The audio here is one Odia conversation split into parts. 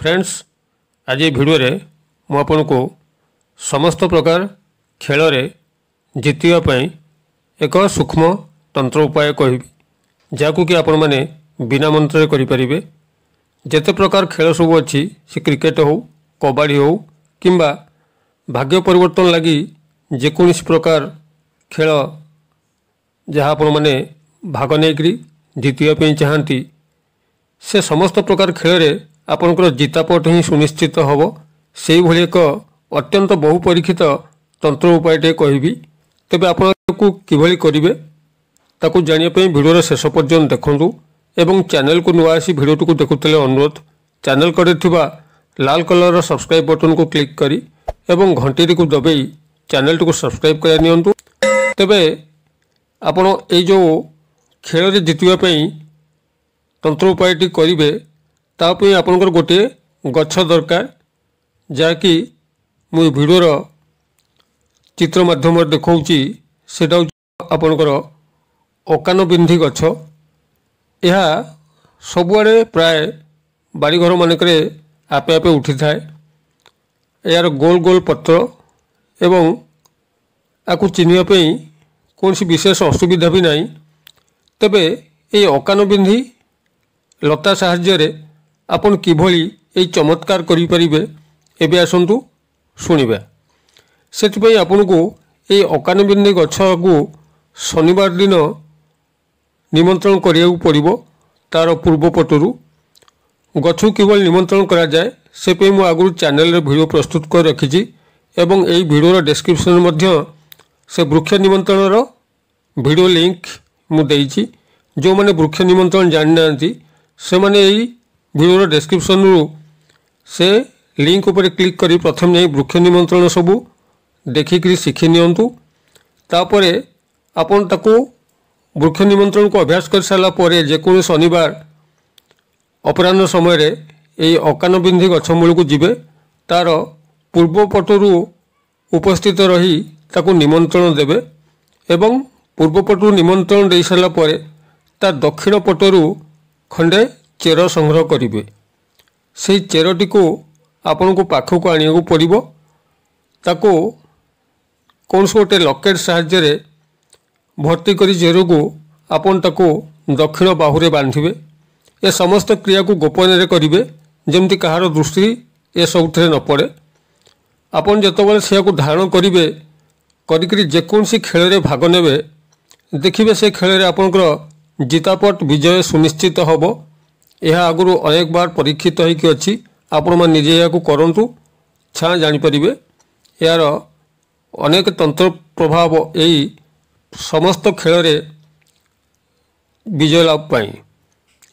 ଫ୍ରେଣ୍ଡସ୍ ଆଜି ଏ ଭିଡ଼ିଓରେ ମୁଁ ଆପଣଙ୍କୁ ସମସ୍ତ ପ୍ରକାର ଖେଳରେ ଜିତିବା ପାଇଁ ଏକ ସୂକ୍ଷ୍ମ ତନ୍ତ୍ର ଉପାୟ କହିବି ଯାହାକୁ କି ଆପଣମାନେ ବିନା ମନ୍ତ୍ରରେ କରିପାରିବେ ଯେତେ ପ୍ରକାର ଖେଳ ସବୁ ଅଛି ସେ କ୍ରିକେଟ୍ ହେଉ କବାଡ଼ି ହେଉ କିମ୍ବା ଭାଗ୍ୟ ପରିବର୍ତ୍ତନ ଲାଗି ଯେକୌଣସି ପ୍ରକାର ଖେଳ ଯାହା ଆପଣମାନେ ଭାଗ ନେଇକରି ଜିତିବା ପାଇଁ ଚାହାନ୍ତି ସେ ସମସ୍ତ ପ୍ରକାର ଖେଳରେ ଆପଣଙ୍କର ଜିତାପଟ ହିଁ ସୁନିଶ୍ଚିତ ହେବ ସେହିଭଳି ଏକ ଅତ୍ୟନ୍ତ ବହୁ ପରୀକ୍ଷିତ ତନ୍ତ୍ର ଉପାୟଟିଏ କହିବି ତେବେ ଆପଣ ତାକୁ କିଭଳି କରିବେ ତାକୁ ଜାଣିବା ପାଇଁ ଭିଡ଼ିଓର ଶେଷ ପର୍ଯ୍ୟନ୍ତ ଦେଖନ୍ତୁ ଏବଂ ଚ୍ୟାନେଲକୁ ନୂଆ ଆସି ଭିଡ଼ିଓଟିକୁ ଦେଖୁଥିଲେ ଅନୁରୋଧ ଚ୍ୟାନେଲ କଡ଼ରେ ଥିବା ଲାଲ କଲର୍ର ସବସ୍କ୍ରାଇବ୍ ବଟନ୍କୁ କ୍ଲିକ୍ କରି ଏବଂ ଘଣ୍ଟିଟିକୁ ଦବେଇ ଚ୍ୟାନେଲଟିକୁ ସବସ୍କ୍ରାଇବ୍ କରାଇ ନିଅନ୍ତୁ ତେବେ ଆପଣ ଏଇ ଯେଉଁ ଖେଳରେ ଜିତିବା ପାଇଁ ତନ୍ତ୍ର ଉପାୟଟି କରିବେ ତାପାଇଁ ଆପଣଙ୍କର ଗୋଟିଏ ଗଛ ଦରକାର ଯାହାକି ମୁଁ ଏ ଭିଡ଼ିଓର ଚିତ୍ର ମାଧ୍ୟମରେ ଦେଖାଉଛି ସେଇଟା ହେଉଛି ଆପଣଙ୍କର ଅକାନବିନ୍ଧି ଗଛ ଏହା ସବୁଆଡ଼େ ପ୍ରାୟ ବାଡ଼ିଘର ମାନଙ୍କରେ ଆପେ ଆପେ ଉଠିଥାଏ ଏହାର ଗୋଲ ଗୋଲ ପତ୍ର ଏବଂ ଆକୁ ଚିହ୍ନିବା ପାଇଁ କୌଣସି ବିଶେଷ ଅସୁବିଧା ବି ନାହିଁ ତେବେ ଏହି ଅକାନବିନ୍ଧି ଲତା ସାହାଯ୍ୟରେ আপন কিভলি এই চমৎকার করি পারিবে এবে আসন্তু শুনিবে সেতিপাই আপনকু এই অকানবিন্দে গছকু শনিবার দিন নিমন্ত্ৰণ কৰিয়াকু পড়িব তাৰ পূৰ্ব গছ কিভাবে নিমন্ত্ৰণ কৰা যায় সেপাই মই আগৰ চ্যানেল ভিডিঅ' প্ৰস্তুত কৰি ৰাখিছি এবং এই ভিডিঅ'ৰ ডেসক্রিপশন মধ্যে সে বৃক্ষ নিমন্ত্রণর ভিডিও লিঙ্ক মু দেইছি যে বৃক্ষ নিমন্ত্রণ জানি না সে এই ଭିଡ଼ିଓର ଡେସ୍କ୍ରିପ୍ସନ୍ରୁ ସେ ଲିଙ୍କ ଉପରେ କ୍ଲିକ୍ କରି ପ୍ରଥମେ ଯାଇ ବୃକ୍ଷ ନିମନ୍ତ୍ରଣ ସବୁ ଦେଖିକରି ଶିଖି ନିଅନ୍ତୁ ତାପରେ ଆପଣ ତାକୁ ବୃକ୍ଷ ନିମନ୍ତ୍ରଣକୁ ଅଭ୍ୟାସ କରିସାରିଲା ପରେ ଯେକୌଣସି ଶନିବାର ଅପରାହ୍ନ ସମୟରେ ଏଇ ଅକାନବିନ୍ଧି ଗଛ ମୂଳକୁ ଯିବେ ତା'ର ପୂର୍ବ ପଟରୁ ଉପସ୍ଥିତ ରହି ତାକୁ ନିମନ୍ତ୍ରଣ ଦେବେ ଏବଂ ପୂର୍ବ ପଟରୁ ନିମନ୍ତ୍ରଣ ଦେଇସାରିଲା ପରେ ତା ଦକ୍ଷିଣ ପଟରୁ ଖଣ୍ଡେ ଚେର ସଂଗ୍ରହ କରିବେ ସେହି ଚେରଟିକୁ ଆପଣଙ୍କୁ ପାଖକୁ ଆଣିବାକୁ ପଡ଼ିବ ତାକୁ କୌଣସି ଗୋଟେ ଲକେଟ୍ ସାହାଯ୍ୟରେ ଭର୍ତ୍ତି କରି ଚେରକୁ ଆପଣ ତାକୁ ଦକ୍ଷିଣ ବାହୁରେ ବାନ୍ଧିବେ ଏ ସମସ୍ତ କ୍ରିୟାକୁ ଗୋପନୀୟରେ କରିବେ ଯେମିତି କାହାର ଦୃଷ୍ଟି ଏସବୁଥିରେ ନ ପଡ଼େ ଆପଣ ଯେତେବେଳେ ସେଆକୁ ଧାରଣ କରିବେ କରିକି ଯେକୌଣସି ଖେଳରେ ଭାଗ ନେବେ ଦେଖିବେ ସେ ଖେଳରେ ଆପଣଙ୍କର ଜିତାପଟ ବିଜୟ ସୁନିଶ୍ଚିତ ହେବ ଏହା ଆଗରୁ ଅନେକ ବାର ପରୀକ୍ଷିତ ହୋଇକି ଅଛି ଆପଣମାନେ ନିଜେ ଏହାକୁ କରନ୍ତୁ ଛାଁ ଜାଣିପାରିବେ ଏହାର ଅନେକ ତନ୍ତ୍ର ପ୍ରଭାବ ଏହି ସମସ୍ତ ଖେଳରେ ବିଜୟ ଲାଭ ପାଇଁ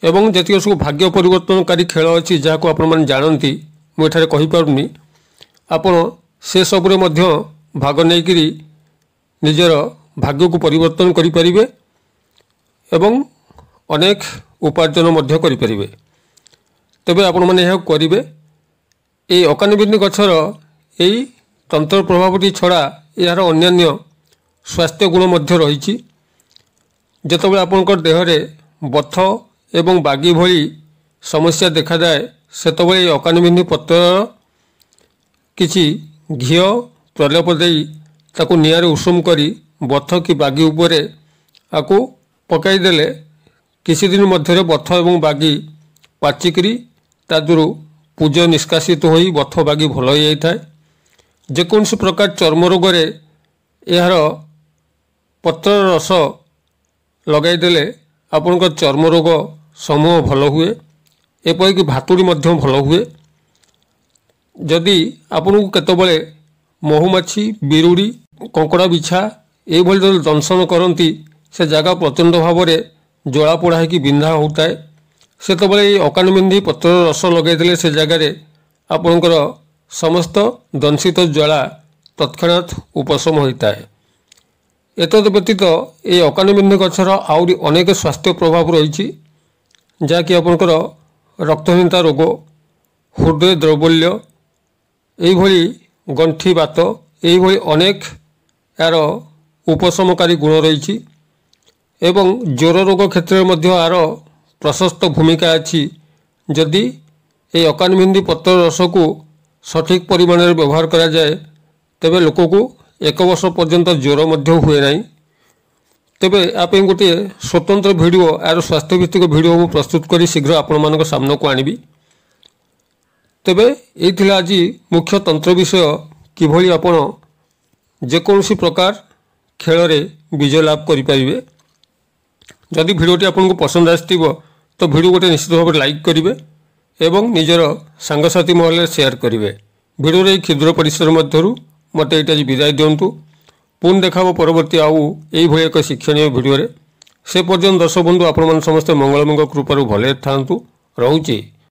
ଏବଂ ଯେତିକ ସବୁ ଭାଗ୍ୟ ପରିବର୍ତ୍ତନକାରୀ ଖେଳ ଅଛି ଯାହାକୁ ଆପଣମାନେ ଜାଣନ୍ତି ମୁଁ ଏଠାରେ କହିପାରୁନି ଆପଣ ସେସବୁରେ ମଧ୍ୟ ଭାଗ ନେଇକରି ନିଜର ଭାଗ୍ୟକୁ ପରିବର୍ତ୍ତନ କରିପାରିବେ ଏବଂ ଅନେକ ଉପାର୍ଜନ ମଧ୍ୟ କରିପାରିବେ ତେବେ ଆପଣମାନେ ଏହାକୁ କରିବେ এই অকানিবিন্দি গছর এই তন্ত্র প্রভাবটি ছড়া এর অন্যান্য স্বাস্থ্য গুণ মধ্যে রয়েছে যেতবে আপনার দেহরে বথ এবং বাগি ভি সমস্যা দেখা যায় সেতবে এই অকানিবিন্দি পত্রর কিছু ঘিও প্রলেপ দিয়ে তাকে নিয়ারে উষুম করে বথ কি বাগি উপরে আকু পকাইদেলে কিছুদিন মধ্যে বথ এবং বাগি ପାଚିକିରି ତା ଦେହରୁ ପୂଜ ନିଷ୍କାସିତ ହୋଇ ବଥ ବାଗି ଭଲ ହୋଇଯାଇଥାଏ ଯେକୌଣସି ପ୍ରକାର ଚର୍ମ ରୋଗରେ ଏହାର ପତ୍ର ରସ ଲଗାଇଦେଲେ ଆପଣଙ୍କ ଚର୍ମ ରୋଗ ସମୂହ ଭଲ ହୁଏ ଏପରିକି ଭାତୁଡ଼ି ମଧ୍ୟ ଭଲ ହୁଏ ଯଦି ଆପଣଙ୍କୁ କେତେବେଳେ ମହୁମାଛି ବିରୁଡ଼ି କଙ୍କଡ଼ା ବିଛା ଏଇଭଳି ଯଦି ଦଂଶନ କରନ୍ତି ସେ ଜାଗା ପ୍ରଚଣ୍ଡ ଭାବରେ ଜଳାପୋଡ଼ା ହେଇକି ବିନ୍ଧା ହେଉଥାଏ ସେତେବେଳେ ଏଇ ଅକାନୁମିନ୍ଧି ପତ୍ରର ରସ ଲଗାଇଦେଲେ ସେ ଜାଗାରେ ଆପଣଙ୍କର ସମସ୍ତ ଦଂଶିତ ଜ୍ୱାଳା ତତ୍କ୍ଷଣାତ୍ ଉପଶମ ହୋଇଥାଏ ଏତଦ୍ ବ୍ୟତୀତ ଏହି ଅକାନୁବିନ୍ଧି ଗଛର ଆହୁରି ଅନେକ ସ୍ୱାସ୍ଥ୍ୟ ପ୍ରଭାବ ରହିଛି ଯାହାକି ଆପଣଙ୍କର ରକ୍ତହୀନତା ରୋଗ ହୃଦୟ ଦୌର୍ବଲ୍ୟ ଏହିଭଳି ଗଣ୍ଠି ବାତ ଏହିଭଳି ଅନେକ ଏହାର ଉପଶମକାରୀ ଗୁଣ ରହିଛି ଏବଂ ଜ୍ୱର ରୋଗ କ୍ଷେତ୍ରରେ ମଧ୍ୟ ଆର ପ୍ରଶସ୍ତ ଭୂମିକା ଅଛି ଯଦି ଏହି ଅକାନ ଭେଣ୍ଡି ପତ୍ର ରସକୁ ସଠିକ୍ ପରିମାଣରେ ବ୍ୟବହାର କରାଯାଏ ତେବେ ଲୋକକୁ ଏକ ବର୍ଷ ପର୍ଯ୍ୟନ୍ତ ଜ୍ୱର ମଧ୍ୟ ହୁଏ ନାହିଁ ତେବେ ୟା ପାଇଁ ଗୋଟିଏ ସ୍ୱତନ୍ତ୍ର ଭିଡ଼ିଓ ଏହାର ସ୍ୱାସ୍ଥ୍ୟଭିତ୍ତିକ ଭିଡ଼ିଓ ମୁଁ ପ୍ରସ୍ତୁତ କରି ଶୀଘ୍ର ଆପଣମାନଙ୍କ ସାମ୍ନାକୁ ଆଣିବି ତେବେ ଏଇ ଥିଲା ଆଜି ମୁଖ୍ୟ ତନ୍ତ୍ର ବିଷୟ କିଭଳି ଆପଣ ଯେକୌଣସି ପ୍ରକାର ଖେଳରେ ବିଜୟ ଲାଭ କରିପାରିବେ ଯଦି ଭିଡ଼ିଓଟି ଆପଣଙ୍କୁ ପସନ୍ଦ ଆସିଥିବ ତ ଭିଡ଼ିଓ ଗୋଟେ ନିଶ୍ଚିତ ଭାବରେ ଲାଇକ୍ କରିବେ ଏବଂ ନିଜର ସାଙ୍ଗସାଥି ମହଲରେ ସେୟାର କରିବେ ଭିଡ଼ିଓରେ ଏହି କ୍ଷୁଦ୍ର ପରିସର ମଧ୍ୟରୁ ମୋତେ ଏଇଟା ଆଜି ବିଦାୟ ଦିଅନ୍ତୁ ପୁଣି ଦେଖାହେବ ପରବର୍ତ୍ତୀ ଆଉ ଏହିଭଳି ଏକ ଶିକ୍ଷଣୀୟ ଭିଡ଼ିଓରେ ସେ ପର୍ଯ୍ୟନ୍ତ ଦର୍ଶକ ବନ୍ଧୁ ଆପଣମାନେ ସମସ୍ତେ ମଙ୍ଗଳମଙ୍ଗ କୃପାରୁ ଭଲରେ ଥାଆନ୍ତୁ ରହୁଛି